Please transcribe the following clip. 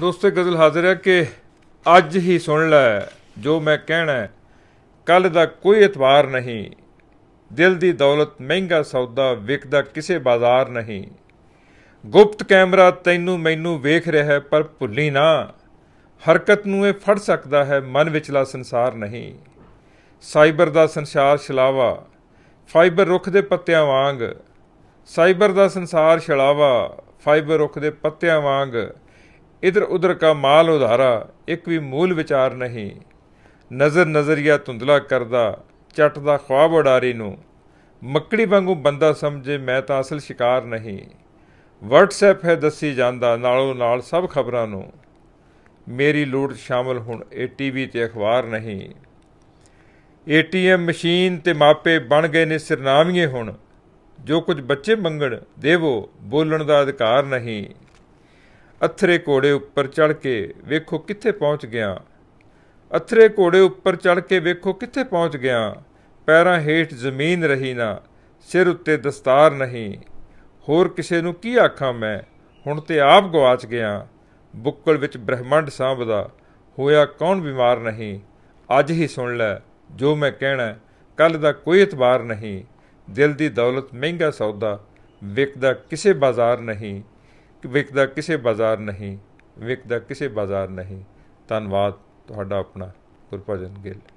ਦੋਸਤੋ ਗਜ਼ਲ ਹਾਜ਼ਰ ਹੈ ਕਿ ਅੱਜ ਹੀ ਸੁਣ ਲੈ ਜੋ ਮੈਂ ਕਹਿਣਾ ਕੱਲ ਦਾ ਕੋਈ ਇਤਵਾਰ ਨਹੀਂ ਦਿਲ ਦੀ ਦੌਲਤ ਮਹਿੰਗਾ ਸੌਦਾ ਵਿਕਦਾ ਕਿਸੇ ਬਾਜ਼ਾਰ ਨਹੀਂ ਗੁਪਤ ਕੈਮਰਾ ਤੈਨੂੰ ਮੈਨੂੰ ਵੇਖ ਰਿਹਾ ਹੈ ਪਰ ਭੁੱਲੀ ਨਾ ਹਰਕਤ ਨੂੰ ਇਹ ਫੜ ਸਕਦਾ ਹੈ ਮਨ ਵਿਚਲਾ ਸੰਸਾਰ ਨਹੀਂ ਸਾਈਬਰ ਦਾ ਸੰਸਾਰ ਛਲਾਵਾ ਫਾਈਬਰ ਰੁੱਖ ਦੇ ਪੱਤਿਆਂ ਵਾਂਗ ਸਾਈਬਰ ਦਾ ਸੰਸਾਰ ਛਲਾਵਾ ਫਾਈਬਰ ਰੁੱਖ ਦੇ ਪੱਤਿਆਂ ਵਾਂਗ ਇਧਰ ਉਧਰ ਕਾ ਮਾਲ ਉਧਾਰਾ ਇੱਕ ਵੀ ਮੂਲ ਵਿਚਾਰ ਨਹੀਂ ਨਜ਼ਰ ਨਜ਼ਰੀਆ ਧੁੰਦਲਾ ਕਰਦਾ ਚੱਟ ਦਾ ਖੁਆਬ ਉਡਾਰੀ ਨੂੰ ਮੱਕੜੀ ਵਾਂਗੂ ਬੰਦਾ ਸਮਝੇ ਮੈਂ ਤਾਂ ਅਸਲ ਸ਼ਿਕਾਰ ਨਹੀਂ WhatsApp ਹੈ ਦੱਸੀ ਜਾਂਦਾ ਨਾਲੋਂ ਨਾਲ ਸਭ ਖਬਰਾਂ ਨੂੰ ਮੇਰੀ ਲੋੜ ਸ਼ਾਮਲ ਹੁਣ ਏਟੀਵੀ ਟੀਵੀ ਤੇ ਅਖਬਾਰ ਨਹੀਂ ਏਟੀਐਮ ਮਸ਼ੀਨ ਤੇ ਮਾਪੇ ਬਣ ਗਏ ਨੇ ਸਿਰਨਾਮੀਏ ਹੁਣ ਜੋ ਕੁਝ ਬੱਚੇ ਮੰਗਣ ਦੇਵੋ ਬੋਲਣ ਦਾ ਅਧਿਕਾਰ ਨਹੀਂ ਅਥਰੇ ਕੋੜੇ ਉੱਪਰ ਚੜ ਕੇ ਵੇਖੋ ਕਿੱਥੇ ਪਹੁੰਚ ਗਿਆ ਅਥਰੇ ਕੋੜੇ ਉੱਪਰ ਚੜ ਕੇ ਵੇਖੋ ਕਿੱਥੇ ਪਹੁੰਚ ਗਿਆ ਪੈਰਾਂ ਹੇਠ ਜ਼ਮੀਨ ਰਹੀ ਨਾ ਸਿਰ ਉੱਤੇ ਦਸਤਾਰ ਨਹੀਂ ਹੋਰ ਕਿਸੇ ਨੂੰ ਕੀ ਆਖਾਂ ਮੈਂ ਹੁਣ ਤੇ ਆਪ ਗਵਾਚ ਗਿਆ ਬੁੱਕਲ ਵਿੱਚ ਬ੍ਰਹਿਮੰਡ ਸਾਂਭਦਾ ਹੋਇਆ ਕੌਣ ਬਿਮਾਰ ਨਹੀਂ ਅੱਜ ਹੀ ਸੁਣ ਲੈ ਜੋ ਮੈਂ ਕਹਿਣਾ ਕੱਲ ਦਾ ਕੋਈ ਇਤਬਾਰ ਨਹੀਂ ਦਿਲ ਦੀ ਦੌਲਤ ਮਹਿੰਗਾ ਸੌਦਾ ਵਿਕਦਾ ਕਿਸੇ ਬਾਜ਼ਾਰ ਨਹੀਂ ਵਿਕਦਾ ਕਿਸੇ ਬਾਜ਼ਾਰ ਨਹੀਂ ਵਿਕਦਾ ਕਿਸੇ ਬਾਜ਼ਾਰ ਨਹੀਂ ਧੰਨਵਾਦ ਤੁਹਾਡਾ ਆਪਣਾ ਗੁਰਭਜਨ ਗਿੱਲ